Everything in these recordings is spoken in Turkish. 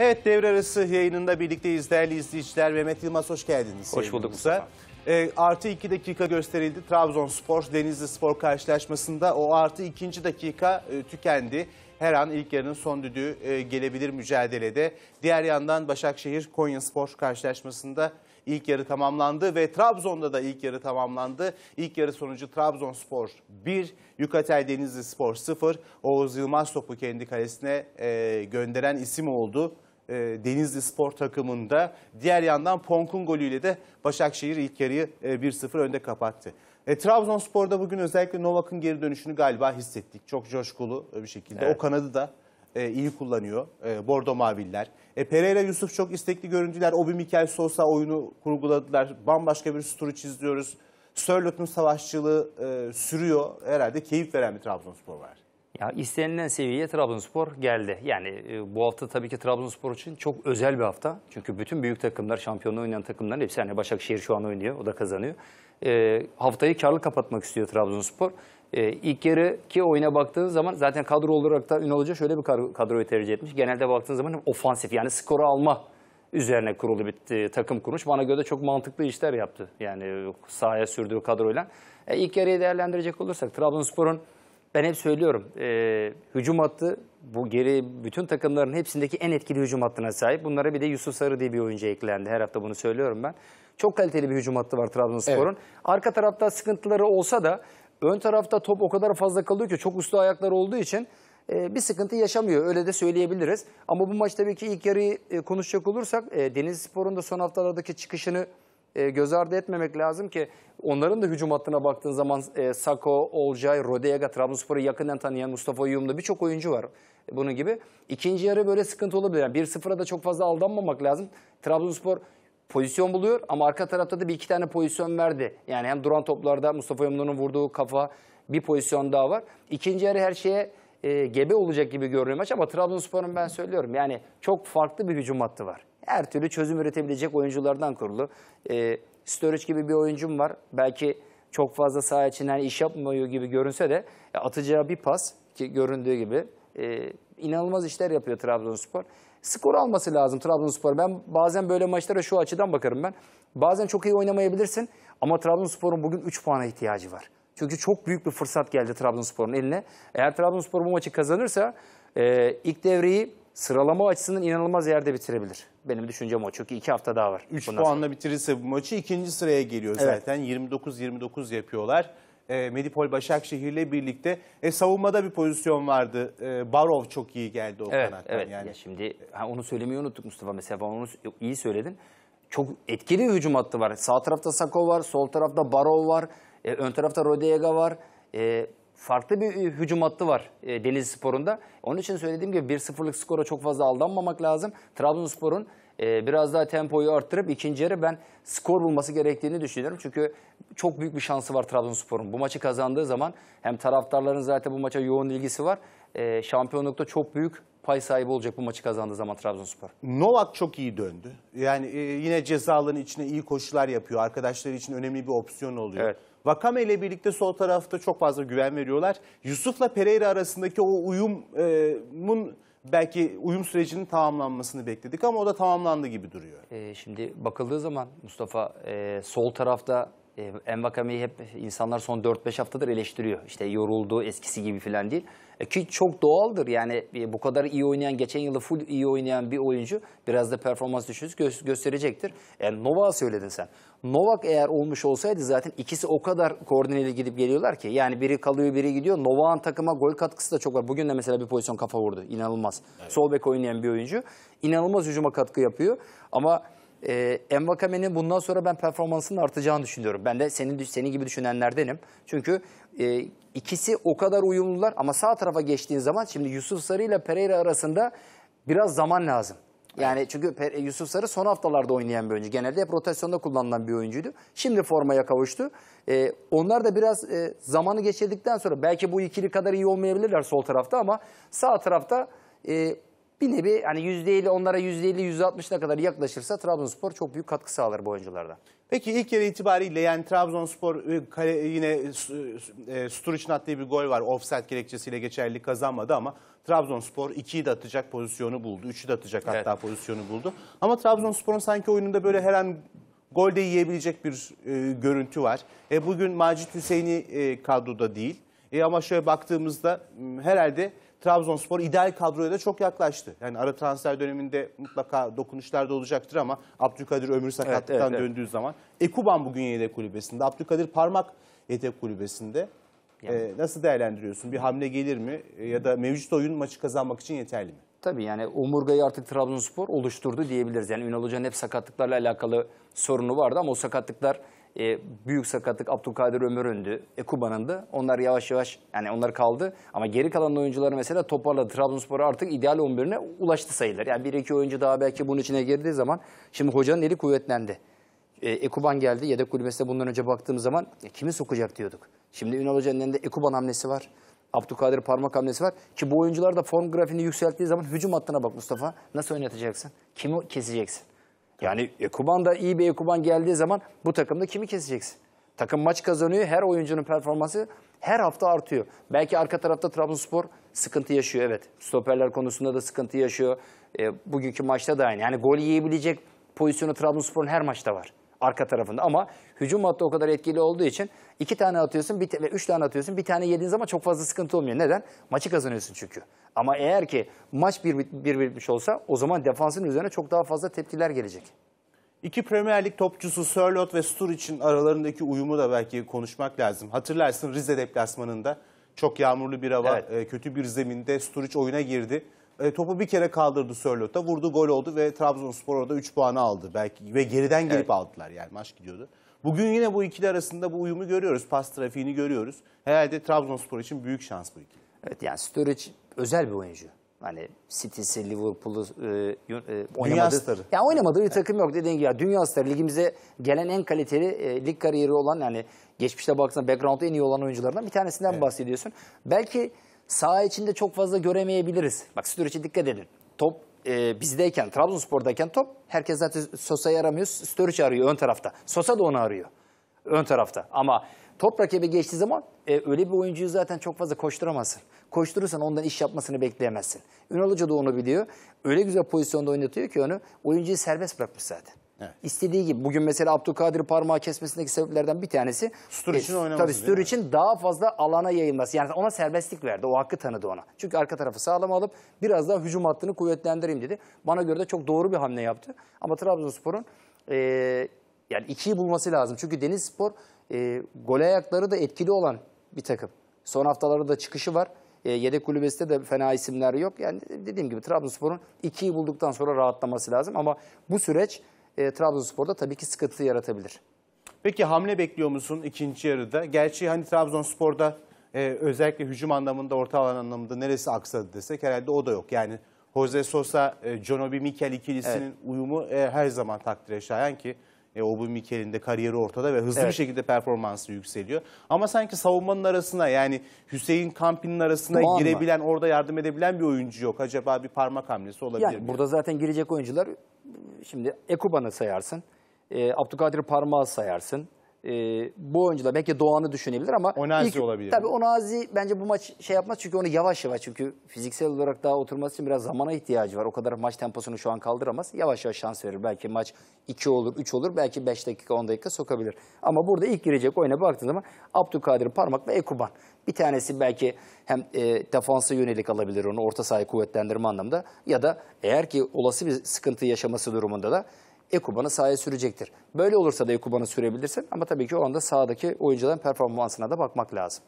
Evet devre arası yayınında birlikteyiz değerli izleyiciler. Mehmet Yılmaz hoş geldiniz. Hoş bulduk Mustafa. E, artı iki dakika gösterildi. Trabzonspor Denizli Spor karşılaşmasında o artı ikinci dakika e, tükendi. Her an ilk yarının son düdüğü e, gelebilir mücadelede. Diğer yandan Başakşehir Konya Spor karşılaşmasında ilk yarı tamamlandı ve Trabzon'da da ilk yarı tamamlandı. İlk yarı sonucu Trabzonspor 1, Yukatel Denizli Spor 0. Oğuz Yılmaz topu kendi kalesine e, gönderen isim oldu e, Denizli Spor takımında. Diğer yandan Ponk'un golüyle de Başakşehir ilk yarıyı e, 1-0 önde kapattı. E, Trabzonspor'da bugün özellikle Novak'ın geri dönüşünü galiba hissettik. Çok coşkulu e, bir şekilde. Evet. O kanadı da e, iyi kullanıyor. E, Bordo Maviller. E, Pereira Yusuf çok istekli görüntüler. Obi Mikel Sosa oyunu kurguladılar. Bambaşka bir turu çiziyoruz. Sörlot'un savaşçılığı e, sürüyor. Herhalde keyif veren bir Trabzonspor var. Ya istenilen seviyeye Trabzonspor geldi. Yani e, bu hafta tabii ki Trabzonspor için çok özel bir hafta. Çünkü bütün büyük takımlar, şampiyonluğu oynayan takımların hepsi hani Başakşehir şu an oynuyor, o da kazanıyor. E, haftayı karlı kapatmak istiyor Trabzonspor. E, ilk ki oyuna baktığın zaman zaten kadro olarak da Ünal Hoca şöyle bir kadroyu tercih etmiş. Genelde baktığın zaman ofansif yani skoru alma üzerine kurulu bir e, takım kurmuş. Bana göre de çok mantıklı işler yaptı. Yani sahaya sürdüğü kadroyla. E, ilk yarıyı değerlendirecek olursak Trabzonspor'un ben hep söylüyorum e, hücum hattı bu geri bütün takımların hepsindeki en etkili hücum hattına sahip. Bunlara bir de Yusuf Sarı diye bir oyuncu eklendi. Her hafta bunu söylüyorum ben. Çok kaliteli bir hücum hattı var Trabzonspor'un. Evet. Arka tarafta sıkıntıları olsa da ön tarafta top o kadar fazla kalıyor ki çok usta ayakları olduğu için e, bir sıkıntı yaşamıyor. Öyle de söyleyebiliriz. Ama bu maç tabii ki ilk yarıyı e, konuşacak olursak e, Denizlispor'un da son haftalardaki çıkışını e, göz ardı etmemek lazım ki onların da hücum hattına baktığın zaman e, Sako, Olcay, Rodega, Trabzonspor'u yakından tanıyan Mustafa Uyumlu birçok oyuncu var e, bunun gibi. İkinci yarı böyle sıkıntı olabilir. Yani 1-0'a da çok fazla aldanmamak lazım. Trabzonspor pozisyon buluyor ama arka tarafta da bir iki tane pozisyon verdi. Yani hem duran toplarda Mustafa Uyumlu'nun vurduğu kafa bir pozisyon daha var. İkinci yarı her şeye e, gebe olacak gibi görünüyor maç ama Trabzonspor'un ben söylüyorum yani çok farklı bir hücum hattı var her türlü çözüm üretebilecek oyunculardan kurulu. E, Sturridge gibi bir oyuncum var. Belki çok fazla saha için hani iş yapmıyor gibi görünse de e, atacağı bir pas ki göründüğü gibi e, inanılmaz işler yapıyor Trabzonspor. Skor alması lazım Trabzonspor. Ben bazen böyle maçlara şu açıdan bakarım ben. Bazen çok iyi oynamayabilirsin ama Trabzonspor'un bugün 3 puana ihtiyacı var. Çünkü çok büyük bir fırsat geldi Trabzonspor'un eline. Eğer Trabzonspor bu maçı kazanırsa e, ilk devreyi sıralama açısından inanılmaz yerde bitirebilir. Benim düşüncem o. Çünkü iki hafta daha var. Üç puanla sonra. bitirirse bu maçı ikinci sıraya geliyor evet. zaten. 29-29 yapıyorlar. E, Medipol Başakşehir'le birlikte e, savunmada bir pozisyon vardı. E, Barov çok iyi geldi o evet, kanattan. Evet. Yani. Ya şimdi ha, onu söylemeyi unuttuk Mustafa. Mesela onu iyi söyledin. Çok etkili bir hücum hattı var. Sağ tarafta Sako var, sol tarafta Barov var, e, ön tarafta Rodega var. E, farklı bir e, hücum hattı var e, Denizli Spor'unda. Onun için söylediğim gibi 1-0'lık skora çok fazla aldanmamak lazım. Trabzonspor'un e, biraz daha tempoyu arttırıp ikinci yarı ben skor bulması gerektiğini düşünüyorum. Çünkü çok büyük bir şansı var Trabzonspor'un. Bu maçı kazandığı zaman hem taraftarların zaten bu maça yoğun ilgisi var. E, şampiyonlukta çok büyük pay sahibi olacak bu maçı kazandığı zaman Trabzonspor. Novak çok iyi döndü. Yani e, yine cezaların içine iyi koşular yapıyor. Arkadaşları için önemli bir opsiyon oluyor. Evet. Vakame ile birlikte sol tarafta çok fazla güven veriyorlar. Yusuf'la Pereira arasındaki o uyumun e, belki uyum sürecinin tamamlanmasını bekledik ama o da tamamlandı gibi duruyor. E, şimdi bakıldığı zaman Mustafa e, sol tarafta e, ee, Envakame'yi hep insanlar son 4-5 haftadır eleştiriyor. İşte yoruldu, eskisi gibi falan değil. E, ki çok doğaldır yani e, bu kadar iyi oynayan, geçen yılı full iyi oynayan bir oyuncu biraz da performans düşünüz gö gösterecektir. Yani e, Novak'a söyledin sen. Novak eğer olmuş olsaydı zaten ikisi o kadar koordineli gidip geliyorlar ki. Yani biri kalıyor, biri gidiyor. Novak'ın takıma gol katkısı da çok var. Bugün de mesela bir pozisyon kafa vurdu. İnanılmaz. Evet. Sol bek oynayan bir oyuncu. İnanılmaz hücuma katkı yapıyor. Ama e, ee, Envakame'nin bundan sonra ben performansının artacağını düşünüyorum. Ben de senin senin gibi düşünenlerdenim. Çünkü e, ikisi o kadar uyumlular ama sağ tarafa geçtiğin zaman şimdi Yusuf Sarı ile Pereira arasında biraz zaman lazım. Yani çünkü Yusuf Sarı son haftalarda oynayan bir oyuncu. Genelde hep rotasyonda kullanılan bir oyuncuydu. Şimdi formaya kavuştu. Ee, onlar da biraz e, zamanı geçirdikten sonra belki bu ikili kadar iyi olmayabilirler sol tarafta ama sağ tarafta e, bir nevi hani %50 onlara yüzde %50 %60'ına kadar yaklaşırsa Trabzonspor çok büyük katkı sağlar bu oyuncularda. Peki ilk yarı itibariyle yani Trabzonspor e, kale, e, yine e, e Sturic'in attığı bir gol var. offset gerekçesiyle geçerli kazanmadı ama Trabzonspor 2'yi de atacak pozisyonu buldu. 3'ü de atacak evet. hatta pozisyonu buldu. Ama Trabzonspor'un sanki oyununda böyle her an gol de yiyebilecek bir e, görüntü var. E, bugün Macit Hüseyin'i e, kadroda değil. E, ama şöyle baktığımızda herhalde Trabzonspor ideal kadroya da çok yaklaştı. Yani ara transfer döneminde mutlaka dokunuşlar da olacaktır ama Abdülkadir Ömür sakatlıktan evet, evet, döndüğü evet. zaman. Ekuban bugün yedek kulübesinde, Abdülkadir Parmak yedek kulübesinde. Yani. Ee, nasıl değerlendiriyorsun? Bir hamle gelir mi? Ee, ya da mevcut oyun maçı kazanmak için yeterli mi? Tabii yani omurgayı artık Trabzonspor oluşturdu diyebiliriz. Yani Ünal Hoca'nın hep sakatlıklarla alakalı sorunu vardı ama o sakatlıklar e, büyük sakatlık Abdülkadir Ömür öndü. E, Kuban'ın da. Onlar yavaş yavaş yani onlar kaldı. Ama geri kalan oyuncular mesela toparladı. Trabzonspor artık ideal 11'ine ulaştı sayılır. Yani bir iki oyuncu daha belki bunun içine girdiği zaman şimdi hocanın eli kuvvetlendi. E, Ekuban geldi. Yedek kulübesine bundan önce baktığımız zaman e, kimi sokacak diyorduk. Şimdi Ünal Hoca'nın elinde Ekuban hamlesi var. Abdülkadir parmak hamlesi var. Ki bu oyuncular da form grafiğini yükselttiği zaman hücum hattına bak Mustafa. Nasıl oynatacaksın? Kimi keseceksin? Yani Ekuban da iyi e bir Ekuban geldiği zaman bu takımda kimi keseceksin? Takım maç kazanıyor. Her oyuncunun performansı her hafta artıyor. Belki arka tarafta Trabzonspor sıkıntı yaşıyor evet. Stoperler konusunda da sıkıntı yaşıyor. E, bugünkü maçta da aynı. Yani gol yiyebilecek pozisyonu Trabzonspor'un her maçta var arka tarafında. Ama hücum hattı o kadar etkili olduğu için iki tane atıyorsun bir ve üç tane atıyorsun. Bir tane yediğin zaman çok fazla sıkıntı olmuyor. Neden? Maçı kazanıyorsun çünkü. Ama eğer ki maç bir, bir bitmiş olsa o zaman defansın üzerine çok daha fazla tepkiler gelecek. İki Premier Lig topçusu Sörlot ve Stur için aralarındaki uyumu da belki konuşmak lazım. Hatırlarsın Rize deplasmanında çok yağmurlu bir hava, evet. E, kötü bir zeminde Sturridge oyuna girdi. E, topu bir kere kaldırdı Sörlot'a. Vurdu gol oldu ve Trabzonspor orada 3 puanı aldı. Belki ve geriden gelip evet. aldılar yani maç gidiyordu. Bugün yine bu ikili arasında bu uyumu görüyoruz. Pas trafiğini görüyoruz. Herhalde Trabzonspor için büyük şans bu ikili. Evet yani Sturridge özel bir oyuncu. Hani City'si, Liverpool'u e, e, oynamadığı, starı. Yani oynamadığı bir takım yok dediğin gibi. Ya, dünya starı ligimize gelen en kaliteli e, lig kariyeri olan yani geçmişte baksana backgroundı en iyi olan oyunculardan bir tanesinden evet. bahsediyorsun. Belki Saha içinde çok fazla göremeyebiliriz. Bak Sturic'e dikkat edin. Top e, bizdeyken, Trabzonspor'dayken top herkes zaten Sosa'yı aramıyor. Sturridge arıyor ön tarafta. Sosa da onu arıyor ön tarafta. Ama top rakibe geçtiği zaman e, öyle bir oyuncuyu zaten çok fazla koşturamazsın. Koşturursan ondan iş yapmasını bekleyemezsin. Ünal Hoca da onu biliyor. Öyle güzel pozisyonda oynatıyor ki onu oyuncuyu serbest bırakmış zaten. Evet. İstediği gibi. Bugün mesela Abdülkadir parmağı kesmesindeki sebeplerden bir tanesi. Stur e, için e, oynaması. Tabii Stur için daha fazla alana yayılması. Yani ona serbestlik verdi. O hakkı tanıdı ona. Çünkü arka tarafı sağlam alıp biraz daha hücum hattını kuvvetlendireyim dedi. Bana göre de çok doğru bir hamle yaptı. Ama Trabzonspor'un e, yani ikiyi bulması lazım. Çünkü Denizspor e, gole ayakları da etkili olan bir takım. Son haftalarda da çıkışı var. E, yedek kulübesinde de fena isimler yok. Yani dediğim gibi Trabzonspor'un ikiyi bulduktan sonra rahatlaması lazım. Ama bu süreç e, Trabzonspor'da tabii ki sıkıntı yaratabilir. Peki hamle bekliyor musun ikinci yarıda? Gerçi hani Trabzonspor'da e, özellikle hücum anlamında, orta alan anlamında neresi aksadı desek herhalde o da yok. Yani Jose Sosa, e, Jonobi Mikel ikilisinin evet. uyumu e, her zaman takdire şayan ki e, Aubameyang'in de kariyeri ortada ve hızlı evet. bir şekilde performansı yükseliyor. Ama sanki savunmanın arasına yani Hüseyin Kampi'nin arasına Doğan girebilen, mı? orada yardım edebilen bir oyuncu yok. Acaba bir parmak hamlesi olabilir yani, mi? Burada zaten girecek oyuncular şimdi Ekuban'ı sayarsın. E, Abdülkadir Parmağı sayarsın e, bu oyuncular belki Doğan'ı düşünebilir ama Onazi ilk, olabilir. Tabii Onazi bence bu maç şey yapmaz çünkü onu yavaş yavaş çünkü fiziksel olarak daha oturması için biraz zamana ihtiyacı var. O kadar maç temposunu şu an kaldıramaz. Yavaş yavaş şans verir. Belki maç 2 olur, 3 olur. Belki 5 dakika, 10 dakika sokabilir. Ama burada ilk girecek oyuna baktığın zaman Abdülkadir Parmak ve Ekuban. Bir tanesi belki hem e, defansa yönelik alabilir onu orta sahayı kuvvetlendirme anlamda ya da eğer ki olası bir sıkıntı yaşaması durumunda da Ekuban'ı sahaya sürecektir. Böyle olursa da Ekuban'ı sürebilirsin ama tabii ki o anda sahadaki oyuncuların performansına da bakmak lazım.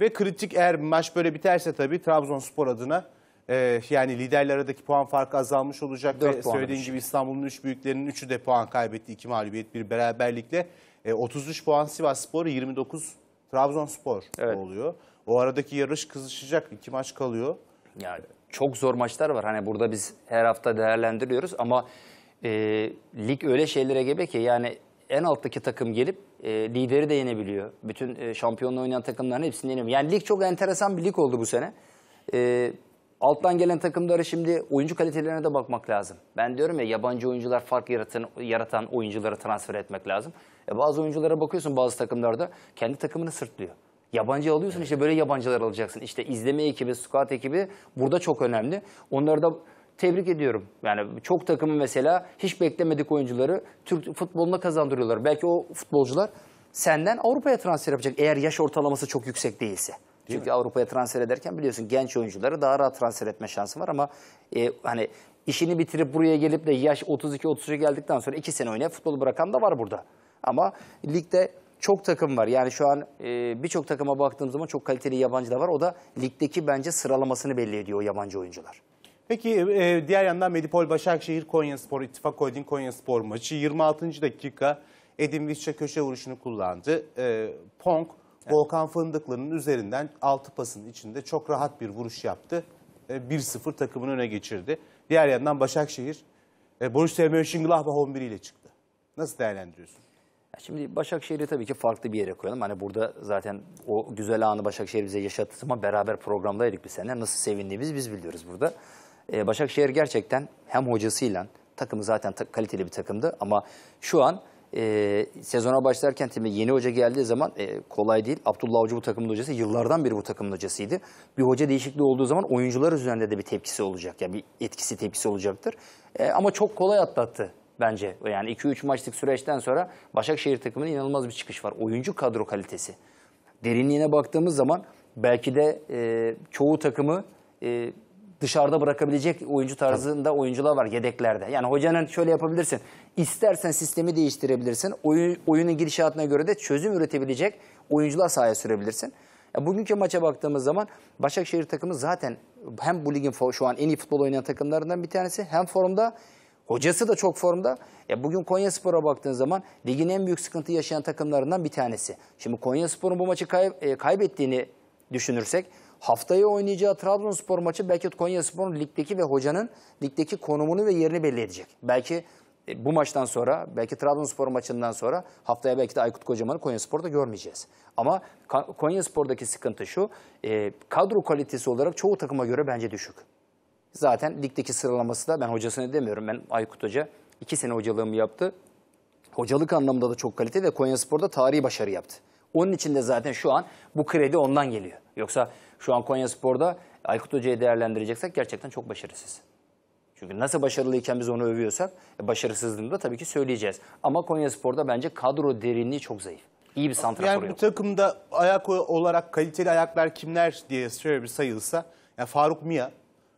Ve kritik eğer maç böyle biterse tabii Trabzonspor adına e, yani liderler aradaki puan farkı azalmış olacak. Dört ve söylediğin gibi İstanbul'un 3 büyüklerinin 3'ü de puan kaybetti. 2 mağlubiyet, bir beraberlikle. E, 33 puan Sivas Spor, 29 Trabzonspor evet. oluyor. O aradaki yarış kızışacak. iki maç kalıyor. Yani çok zor maçlar var. Hani burada biz her hafta değerlendiriyoruz ama e, lig öyle şeylere gebe ki yani en alttaki takım gelip e, lideri de yenebiliyor. Bütün e, şampiyonla oynayan takımların hepsini yenebiliyor. Yani lig çok enteresan bir lig oldu bu sene. E, alttan gelen takımları şimdi oyuncu kalitelerine de bakmak lazım. Ben diyorum ya yabancı oyuncular fark yaratan, yaratan oyunculara transfer etmek lazım. E, bazı oyunculara bakıyorsun bazı takımlarda kendi takımını sırtlıyor. Yabancı alıyorsun işte böyle yabancılar alacaksın. İşte izleme ekibi, squat ekibi burada çok önemli. Onları da tebrik ediyorum. Yani çok takımı mesela hiç beklemedik oyuncuları Türk futboluna kazandırıyorlar. Belki o futbolcular senden Avrupa'ya transfer yapacak eğer yaş ortalaması çok yüksek değilse. Değil Çünkü Avrupa'ya transfer ederken biliyorsun genç oyuncuları daha rahat transfer etme şansı var ama e, hani işini bitirip buraya gelip de yaş 32-33'e geldikten sonra 2 sene oynayıp futbolu bırakan da var burada. Ama ligde çok takım var. Yani şu an e, birçok takıma baktığımız zaman çok kaliteli yabancı da var. O da ligdeki bence sıralamasını belli ediyor o yabancı oyuncular. Peki e, diğer yandan Medipol Başakşehir Konyaspor İttifak Holding Konyaspor maçı 26. dakika Edin Visca köşe vuruşunu kullandı. E, Pong evet. Volkan Fındıklı'nın üzerinden 6 pasın içinde çok rahat bir vuruş yaptı. E, 1-0 takımını öne geçirdi. Diğer yandan Başakşehir e, Borussia Mönchengladbach 11 ile çıktı. Nasıl değerlendiriyorsun? Şimdi Başakşehir'i tabii ki farklı bir yere koyalım. Hani burada zaten o güzel anı Başakşehir bize yaşattı ama beraber programdaydık bir sene. Nasıl sevindiğimiz biz biliyoruz burada. E, Başakşehir gerçekten hem hocasıyla takımı zaten ta kaliteli bir takımdı ama şu an e, sezona başlarken tabii yeni hoca geldiği zaman e, kolay değil. Abdullah Avcı bu takımın hocası. Yıllardan beri bu takımın hocasıydı. Bir hoca değişikliği olduğu zaman oyuncular üzerinde de bir tepkisi olacak. Yani bir etkisi tepkisi olacaktır. E, ama çok kolay atlattı bence. Yani 2-3 maçlık süreçten sonra Başakşehir takımının inanılmaz bir çıkış var. Oyuncu kadro kalitesi. Derinliğine baktığımız zaman belki de e, çoğu takımı e, dışarıda bırakabilecek oyuncu tarzında Tabii. oyuncular var yedeklerde. Yani hocanın şöyle yapabilirsin. İstersen sistemi değiştirebilirsin. Oyun, oyunun gidişatına göre de çözüm üretebilecek oyuncular sahaya sürebilirsin. Ya bugünkü maça baktığımız zaman Başakşehir takımı zaten hem bu ligin şu an en iyi futbol oynayan takımlarından bir tanesi hem formda Hocası da çok formda. Ya bugün Konya Spor'a baktığın zaman ligin en büyük sıkıntı yaşayan takımlarından bir tanesi. Şimdi Konya Spor'un bu maçı kay e, kaybettiğini düşünürsek Haftaya oynayacağı Trabzonspor maçı belki Konyaspor'un ligdeki ve hocanın ligdeki konumunu ve yerini belli edecek. Belki e, bu maçtan sonra, belki Trabzonspor maçından sonra haftaya belki de Aykut Kocaman'ı Konyaspor'da görmeyeceğiz. Ama Konyaspor'daki sıkıntı şu, e, kadro kalitesi olarak çoğu takıma göre bence düşük. Zaten ligdeki sıralaması da ben hocasını demiyorum. Ben Aykut Hoca iki sene hocalığımı yaptı. Hocalık anlamında da çok kalite ve Konyaspor'da tarihi başarı yaptı. Onun için de zaten şu an bu kredi ondan geliyor. Yoksa şu an Konyaspor'da Aykut Hoca'yı değerlendireceksek gerçekten çok başarısız. Çünkü nasıl başarılıyken biz onu övüyorsak e, başarısızlığını da tabii ki söyleyeceğiz. Ama Konyaspor'da bence kadro derinliği çok zayıf. İyi bir santrafor yani yok. bu takımda ayak olarak kaliteli ayaklar kimler diye şöyle bir sayılsa. Yani Faruk Mia,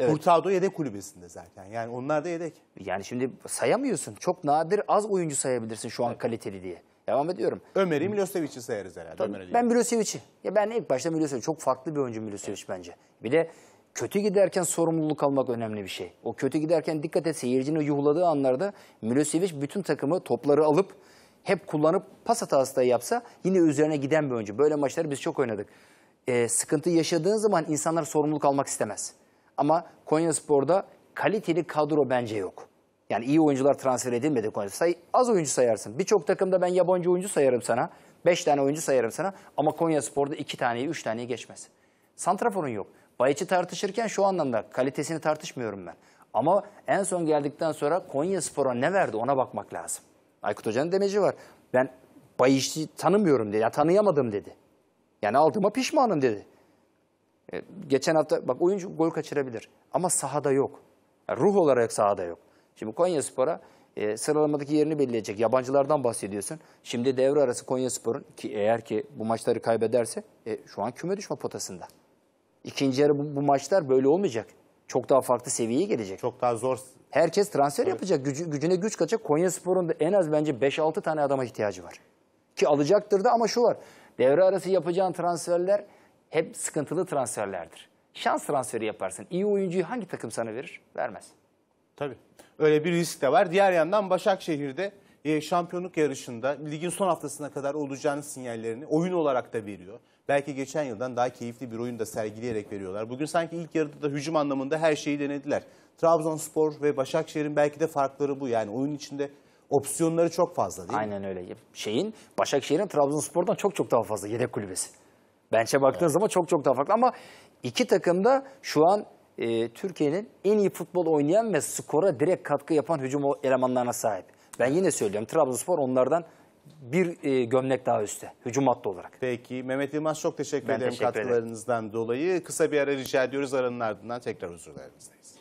Evet. Hurtado yedek kulübesinde zaten. Yani onlar da yedek. Yani şimdi sayamıyorsun. Çok nadir az oyuncu sayabilirsin şu an evet. kaliteli diye. Devam ediyorum. Ömer'i Milosevic'i sayarız herhalde. Tabii, Ömer ben Milosevic'i. Ya ben ilk başta Milosevic. Çok farklı bir oyuncu Milosevic bence. Bir de kötü giderken sorumluluk almak önemli bir şey. O kötü giderken dikkat et seyircinin yuhladığı anlarda Milosevic bütün takımı topları alıp hep kullanıp pas hatası da yapsa yine üzerine giden bir oyuncu. Böyle maçları biz çok oynadık. Ee, sıkıntı yaşadığın zaman insanlar sorumluluk almak istemez. Ama Konya Spor'da kaliteli kadro bence yok. Yani iyi oyuncular transfer edilmedi konuda. Say, az oyuncu sayarsın. Birçok takımda ben yabancı oyuncu sayarım sana. Beş tane oyuncu sayarım sana. Ama Konya Spor'da iki taneyi, üç taneyi geçmez. Santrafor'un yok. Bayiç'i tartışırken şu anlamda kalitesini tartışmıyorum ben. Ama en son geldikten sonra Konya Spor'a ne verdi ona bakmak lazım. Aykut Hoca'nın demeci var. Ben Bayiç'i tanımıyorum dedi. Ya tanıyamadım dedi. Yani aldığıma pişmanım dedi. E, geçen hafta bak oyuncu gol kaçırabilir. Ama sahada yok. Yani ruh olarak sahada yok. Şimdi Konya Spor'a e, sıralamadaki yerini belirleyecek yabancılardan bahsediyorsun. Şimdi devre arası Konya Spor'un ki eğer ki bu maçları kaybederse e, şu an küme düşme potasında. İkinci yarı bu, bu maçlar böyle olmayacak. Çok daha farklı seviyeye gelecek. Çok daha zor. Herkes transfer evet. yapacak. Gücü, gücüne güç kaçacak. Konya Spor'un da en az bence 5-6 tane adama ihtiyacı var. Ki alacaktır da ama şu var. Devre arası yapacağın transferler hep sıkıntılı transferlerdir. Şans transferi yaparsın. İyi oyuncuyu hangi takım sana verir? Vermez. Tabii. Öyle bir risk de var. Diğer yandan Başakşehir'de e, şampiyonluk yarışında ligin son haftasına kadar olacağını sinyallerini oyun olarak da veriyor. Belki geçen yıldan daha keyifli bir oyun da sergileyerek veriyorlar. Bugün sanki ilk yarıda da hücum anlamında her şeyi denediler. Trabzonspor ve Başakşehir'in belki de farkları bu. Yani oyun içinde opsiyonları çok fazla değil Aynen mi? Aynen öyle. Şeyin Başakşehir'in Trabzonspor'dan çok çok daha fazla yedek kulübesi. Bençe baktığınız evet. zaman çok çok daha farklı ama iki takım da şu an e, Türkiye'nin en iyi futbol oynayan ve skora direkt katkı yapan hücum elemanlarına sahip. Ben yine söylüyorum Trabzonspor onlardan bir e, gömlek daha üstte hücum hattı olarak. Peki Mehmet Yılmaz çok teşekkür ben ederim teşekkür katkılarınızdan ederim. dolayı. Kısa bir ara rica ediyoruz aranın ardından tekrar huzurlarınızdayız.